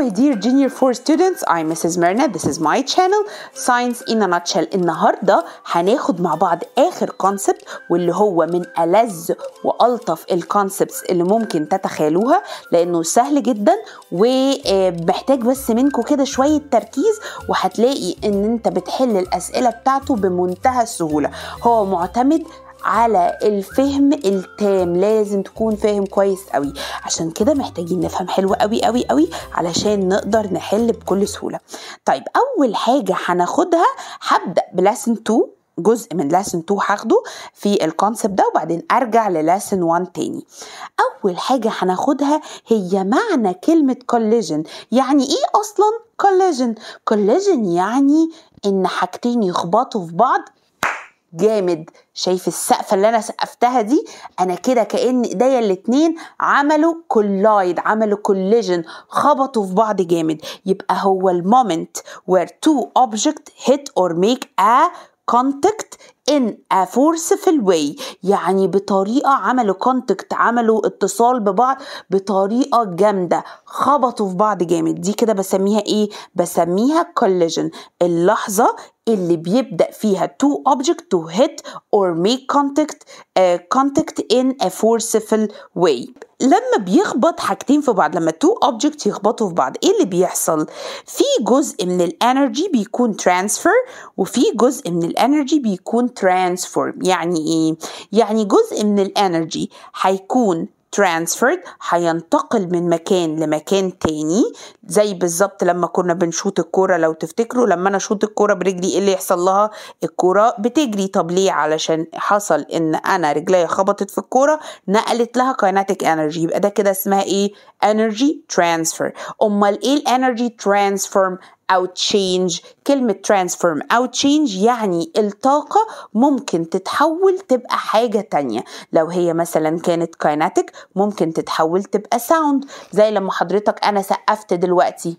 my dear junior four students I'm Mrs. Myrna this is my channel Science in a nutshell النهاردة هناخد مع بعض آخر كونسبت واللي هو من ألذ وألطف الكونسبتس اللي ممكن تتخيلوها لأنه سهل جدا ومحتاج بس منكم كده شوية تركيز وهتلاقي إن أنت بتحل الأسئلة بتاعته بمنتهى السهولة هو معتمد على الفهم التام لازم تكون فاهم كويس قوي عشان كده محتاجين نفهم حلو قوي قوي قوي علشان نقدر نحل بكل سهوله طيب اول حاجه هناخدها هبدا بلسن 2 جزء من لسن 2 هاخده في الكونسبت ده وبعدين ارجع للسن 1 تاني اول حاجه هناخدها هي معنى كلمه كوليجن يعني ايه اصلا كوليجن كوليجن يعني ان حاجتين يخبطوا في بعض جامد شايف السقفه اللي انا سقفتها دي انا كده كان ايديا الاتنين عملوا كولايد عملوا كوليجن خبطوا في بعض جامد يبقى هو المومنت where two object hit or make a contact in a forceful way يعني بطريقة عملوا كونتاكت عملوا اتصال ببعض بطريقة جامدة خبطوا في بعض جامد دي كده بسميها ايه بسميها collision اللحظة اللي بيبدأ فيها تو object to hit or make contact uh, contact in a forceful way لما بيخبط حاجتين في بعض لما تو اوبجكت يخبطوا في بعض ايه اللي بيحصل في جزء من الانرجي بيكون ترانسفير وفي جزء من الانرجي بيكون ترانسفورم يعني ايه يعني جزء من الانرجي هيكون transferred هينتقل من مكان لمكان تاني زي بالظبط لما كنا بنشوط الكوره لو تفتكروا لما انا اشوط الكوره برجلي ايه اللي يحصل لها الكوره بتجري طب ليه علشان حصل ان انا رجلي خبطت في الكوره نقلت لها كايناتيك انرجي يبقى ده كده اسمها ايه انرجي ترانسفير امال ايه الانرجي ترانسفورم أو تشينج كلمة ترانسفورم أو تشينج يعني الطاقة ممكن تتحول تبقى حاجة تانية لو هي مثلا كانت كايناتيك ممكن تتحول تبقى ساوند زي لما حضرتك أنا سقفت دلوقتي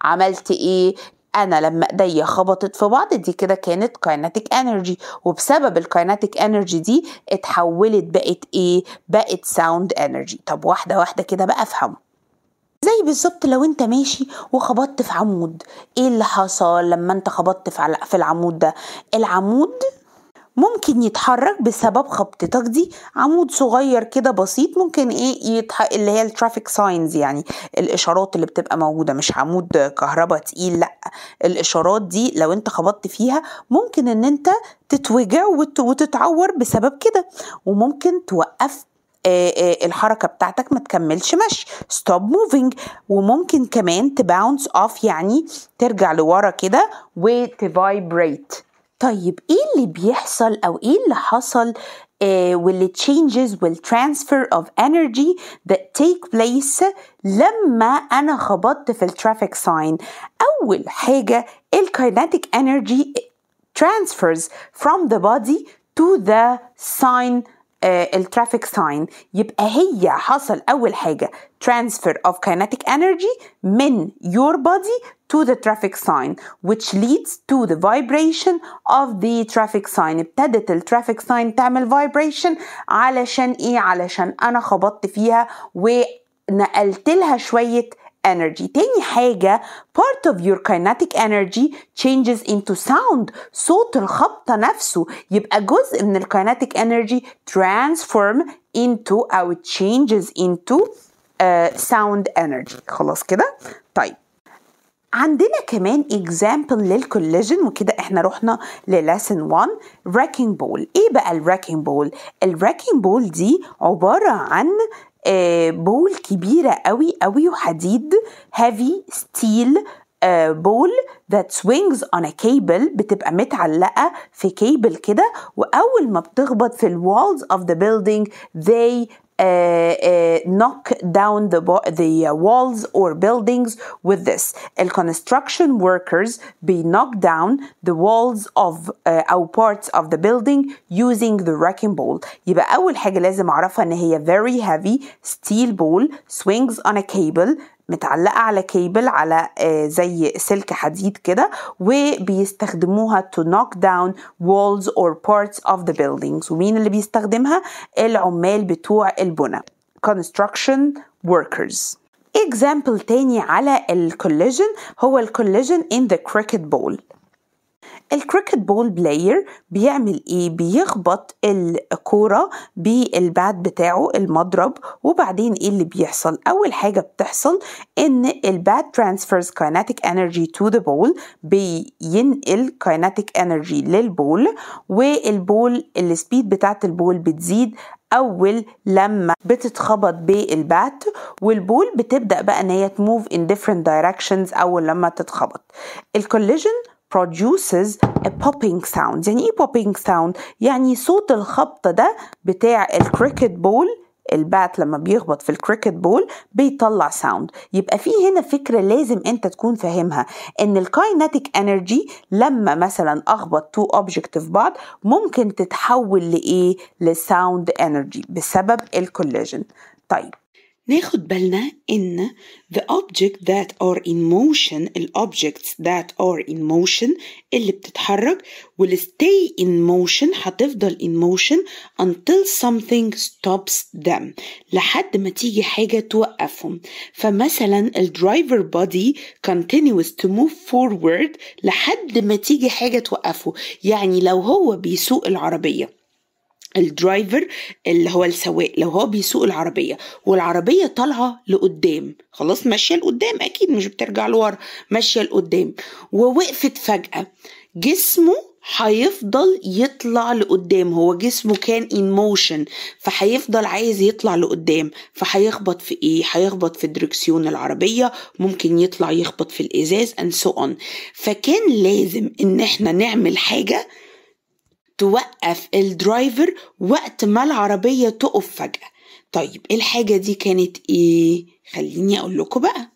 عملت ايه انا لما ايديا خبطت في بعض دي كده كانت كايناتيك انرجي وبسبب الكايناتيك انرجي دي اتحولت بقت ايه بقت ساوند انرجي طب واحده واحده كده بقى افهمه زي بالظبط لو انت ماشي وخبطت في عمود ايه اللي حصل لما انت خبطت في العمود ده العمود ممكن يتحرك بسبب خبطتك دي عمود صغير كده بسيط ممكن ايه يتح... اللي هي الترافيك ساينز يعني الاشارات اللي بتبقى موجوده مش عمود كهرباء تقيل لا الاشارات دي لو انت خبطت فيها ممكن ان انت تتوجع وت... وتتعور بسبب كده وممكن توقف آه، آه، الحركه بتاعتك ما تكملش مشي ستوب موفينج وممكن كمان تباونس اوف يعني ترجع لورا كده وتفايبريت طيب ايه اللي بيحصل او ايه اللي حصل آه، واللي وال changes وال transfer of energy that take place لما انا خبطت في الترافيك ساين اول حاجه الكايناتيك انرجي transfers from the body to the sign الترافيك ساين يبقى هي حصل اول حاجه transfer of kinetic energy من your body to the traffic sign which leads to the vibration of the traffic sign ابتدت الترافيك ساين تعمل vibration علشان ايه علشان انا خبطت فيها ونقلت لها شويه energy تاني حاجة part of your kinetic energy changes into sound صوت الخبطة نفسه يبقى جزء من ال kinetic energy transform into أو changes into uh, sound energy خلاص كده طيب عندنا كمان example للكوليجن وكده احنا رحنا للسن 1 wrecking ball ايه بقى ball ال wrecking ball دي عبارة عن آه، بول كبيرة قوي قوي وحديد heavy steel آه، بول that swings on a cable بتبقى متعلقة في كيبل كده وأول ما بتخبط في ال walls of the building they Uh, uh, knock down the, the uh, walls or buildings with this. El construction workers be knocked down the walls of our parts of the building using the wrecking ball. يبقى أول حاجة لازم أعرفها إن هي very heavy steel ball swings on a cable متعلقة على كيبل على آه، زي سلك حديد كده وبيستخدموها to knock down walls or parts of the buildings ومين اللي بيستخدمها العمال بتوع البنى construction workers example تاني على الكوليجن هو الكوليجن in the cricket ball الكريكت بول بلاير بيعمل ايه بيخبط الكوره بالبات بتاعه المضرب وبعدين ايه اللي بيحصل اول حاجه بتحصل ان البات transfers kinetic انرجي تو ذا بول بينقل kinetic انرجي للبول والبول السبيد بتاعه البول بتزيد اول لما بتتخبط بالبات والبول بتبدا بقى ان هي تموف ان ديفرنت دايركشنز اول لما تتخبط الكوليجن produces a popping sound يعني ايه popping sound يعني صوت الخبط ده بتاع الكريكت بول البات لما بيخبط في الكريكت بول بيطلع ساوند يبقى في هنا فكرة لازم انت تكون فاهمها ان الكايناتيك انرجي لما مثلا اخبط تو اوبجكت في بعض ممكن تتحول لايه لساوند انرجي بسبب الكوليجن طيب ناخد بالنا إن the object that are in motion ال objects that are in motion اللي بتتحرك will stay in motion هتفضل in motion until something stops them لحد ما تيجي حاجة توقفهم فمثلا ال driver body continues to move forward لحد ما تيجي حاجة توقفه يعني لو هو بيسوق العربية الدرايفر اللي هو السواق لو هو بيسوق العربيه والعربيه طالعه لقدام خلاص ماشيه لقدام اكيد مش بترجع لورا ماشيه لقدام ووقفت فجاه جسمه هيفضل يطلع لقدام هو جسمه كان ان موشن فهيفضل عايز يطلع لقدام فهيخبط في ايه هيخبط في دركسيون العربيه ممكن يطلع يخبط في الازاز سو so فكان لازم ان احنا نعمل حاجه توقف الدرايفر وقت ما العربية تقف فجأة طيب إيه الحاجة دي كانت ايه؟ خليني اقول لكم بقى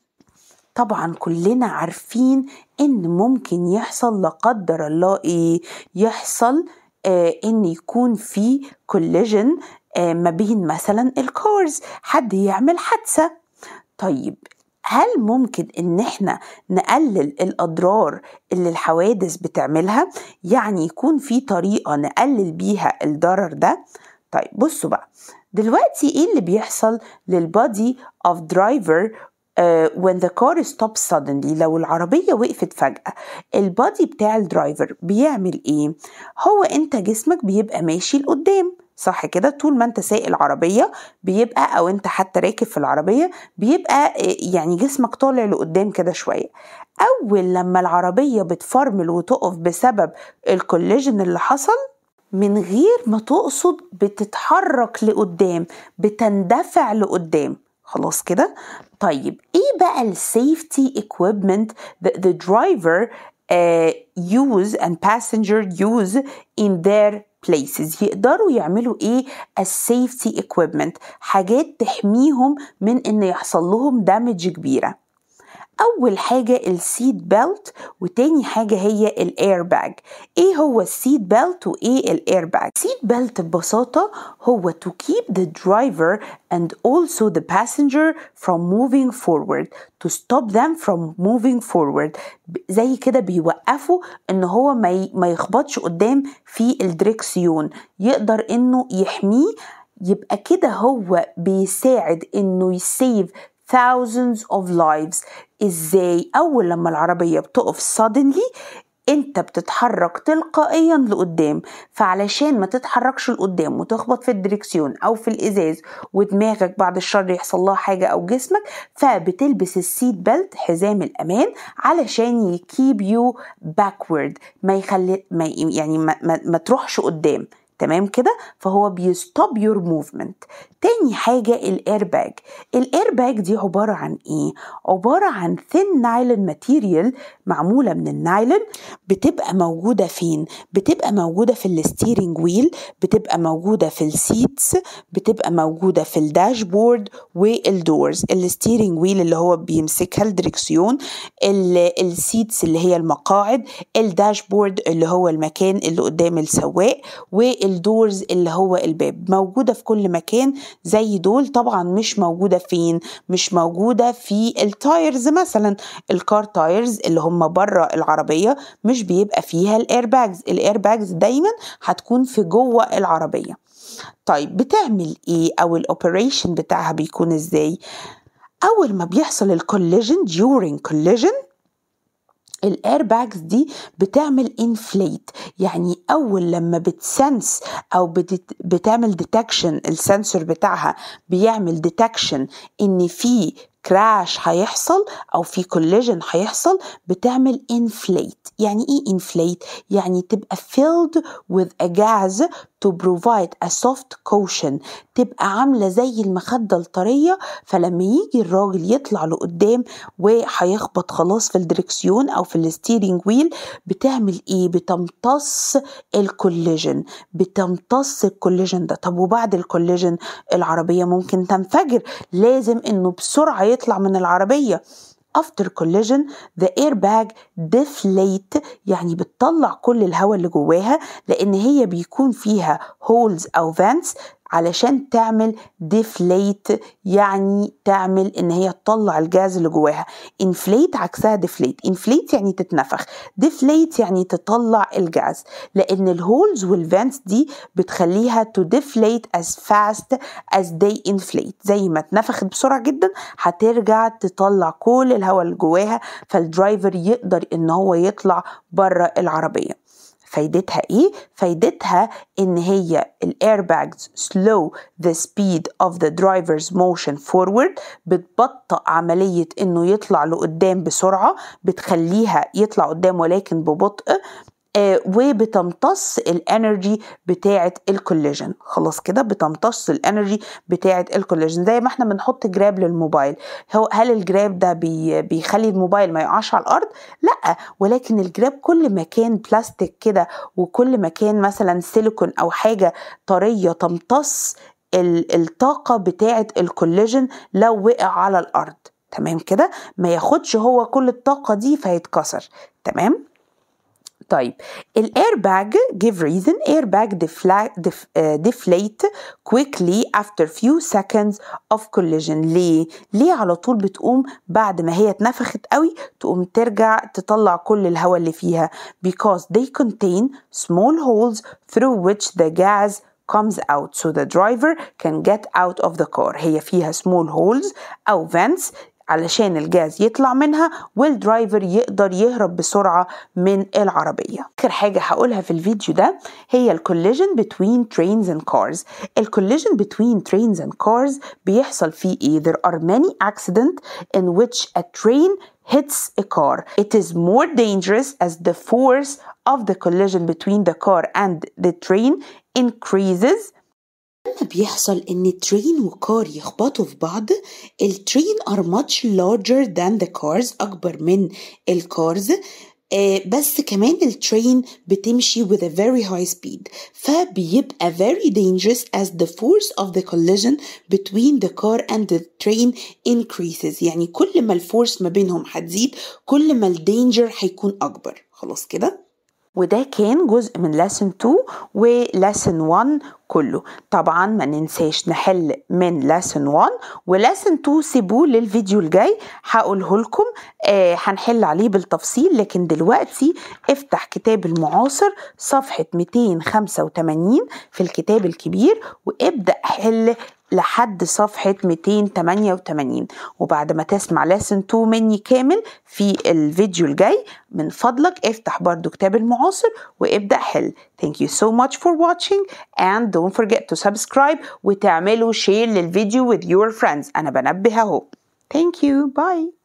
طبعا كلنا عارفين ان ممكن يحصل لا قدر الله ايه يحصل آه ان يكون في كوليجن آه ما بين مثلا الكارز حد يعمل حادثه طيب هل ممكن ان احنا نقلل الاضرار اللي الحوادث بتعملها يعني يكون في طريقه نقلل بيها الضرر ده طيب بصوا بقى دلوقتي ايه اللي بيحصل للبادي اوف درايفر uh, when the car stops suddenly لو العربية وقفت فجأة البادي بتاع الدرايفر بيعمل ايه؟ هو انت جسمك بيبقى ماشي لقدام صح كده طول ما انت سايق العربية بيبقى او انت حتى راكب في العربية بيبقى آه، يعني جسمك طالع لقدام كده شوية اول لما العربية بتفرمل وتقف بسبب الكوليجن اللي حصل من غير ما تقصد بتتحرك لقدام بتندفع لقدام خلاص كده طيب ايه بقى السيفتي equipment that the driver آه، use and passenger use in their places يقدروا يعملوا ايه safety equipment حاجات تحميهم من ان يحصل لهم دامج كبيره أول حاجة السيد بيلت وتاني حاجة هي الاير باج إيه هو السيد بيلت وإيه الاير باج السيد بيلت ببساطة هو to keep the driver and also the passenger from moving forward to stop them from moving forward زي كده بيوقفوا ان هو ما ما يخبطش قدام في الدريكسيون يقدر انه يحميه يبقى كده هو بيساعد انه يسيف thousands of lives ازاي اول لما العربيه بتقف suddenly انت بتتحرك تلقائيا لقدام فعلشان ما تتحركش لقدام وتخبط في الدريكسيون او في الازاز ودماغك بعد الشر يحصل لها حاجه او جسمك فبتلبس السيت بيلت حزام الامان علشان يكيب يو باكورد ما يخلي ما يعني ما, ما, ما تروحش قدام تمام كده فهو بيستوب يور موفمنت تاني حاجة الاير باج الاير باج دي عبارة عن ايه عبارة عن ثين نايلون ماتيريال معمولة من النايلون بتبقى موجودة فين بتبقى موجودة في الستيرنج ويل بتبقى موجودة في السيتس بتبقى موجودة في الداشبورد والدورز الستيرنج ويل اللي هو بيمسكها الدركسيون السيتس اللي هي المقاعد الداشبورد اللي هو المكان اللي قدام السواق وال الدورز اللي هو الباب موجودة في كل مكان زي دول طبعا مش موجودة فين مش موجودة في التايرز مثلا الكار تايرز اللي هم بره العربية مش بيبقى فيها الايرباجز الايرباجز دايما هتكون في جوه العربية طيب بتعمل ايه او الاوبريشن بتاعها بيكون ازاي اول ما بيحصل الكوليجن during collision الاير باجز دي بتعمل انفليت يعني اول لما بتسنس او بتت بتعمل ديتكشن السنسور بتاعها بيعمل ديتكشن ان في كراش هيحصل او في كوليجن هيحصل بتعمل انفليت يعني ايه انفليت يعني تبقى filled with a gas to provide a soft caution تبقى عاملة زي المخدة الطرية فلما يجي الراجل يطلع لقدام وهيخبط خلاص في الدركسيون أو في الستيرنج ويل بتعمل إيه؟ بتمتص الكوليجن بتمتص الكوليجن ده طب وبعد الكوليجن العربية ممكن تنفجر لازم إنه بسرعة يطلع من العربية after collision the airbag deflate يعني بتطلع كل الهواء اللي جواها لأن هي بيكون فيها holes أو vents علشان تعمل ديفليت يعني تعمل ان هي تطلع الجاز اللي جواها انفليت عكسها ديفليت انفليت يعني تتنفخ ديفليت يعني تطلع الجاز لان الهولز والفانس دي بتخليها تو ديفليت as fast as they inflate زي ما اتنفخت بسرعه جدا هترجع تطلع كل الهواء اللي جواها فالدرايفر يقدر ان هو يطلع بره العربيه فايدتها ايه فايدتها ان هي الايرباجز slow the speed of the driver's motion forward بتبطئ عملية انه يطلع لقدام بسرعة بتخليها يطلع قدام ولكن ببطء آه، وبتمتص الانرجي بتاعه الكوليجن خلاص كده بتمتص الانرجي بتاعه الكوليجن زي ما احنا بنحط جراب للموبايل هو هل الجراب ده بي بيخلي الموبايل ما يقعش على الارض لا ولكن الجراب كل ما كان بلاستيك كده وكل ما كان مثلا سيليكون او حاجه طريه تمتص الطاقه بتاعه الكوليجن لو وقع على الارض تمام كده ما ياخدش هو كل الطاقه دي فيتكسر تمام طيب الايرباج give reason airbag def, deflate quickly after few seconds of collision ليه ليه على طول بتقوم بعد ما هي اتنفخت قوي تقوم ترجع تطلع كل الهواء اللي فيها because they contain small holes through which the gas comes out so the driver can get out of the car هي فيها small holes أو vents علشان الجاز يطلع منها والدرايفر يقدر يهرب بسرعة من العربية آخر حاجة هقولها في الفيديو ده هي الكوليجن between trains and cars الكوليجن between trains and cars بيحصل فيه ايه there are many accidents in which a train hits a car. It is more dangerous as the force of the collision between the car and the train increases لما بيحصل ان ترين وكار يخبطوا في بعض الترين are much larger than the cars اكبر من الكارز آه، بس كمان الترين بتمشي with a very high speed فبيبقى very dangerous as the force of the collision between the car and the train increases يعني كل ما الفورس ما بينهم هتزيد كل ما الدينجر هيكون أكبر خلاص كده وده كان جزء من lesson 2 و lesson 1 كله طبعا ما ننساش نحل من لسن 1 ولسن 2 سيبوه للفيديو الجاي هقوله لكم آه هنحل عليه بالتفصيل لكن دلوقتي افتح كتاب المعاصر صفحة 285 في الكتاب الكبير وابدأ حل لحد صفحة 288 وبعد ما تسمع لسن 2 مني كامل في الفيديو الجاي من فضلك افتح برضو كتاب المعاصر وابدأ حل Thank you so much for watching and don't forget to subscribe وتعملوا share للفيديو with your friends أنا بنبه أهو Thank you bye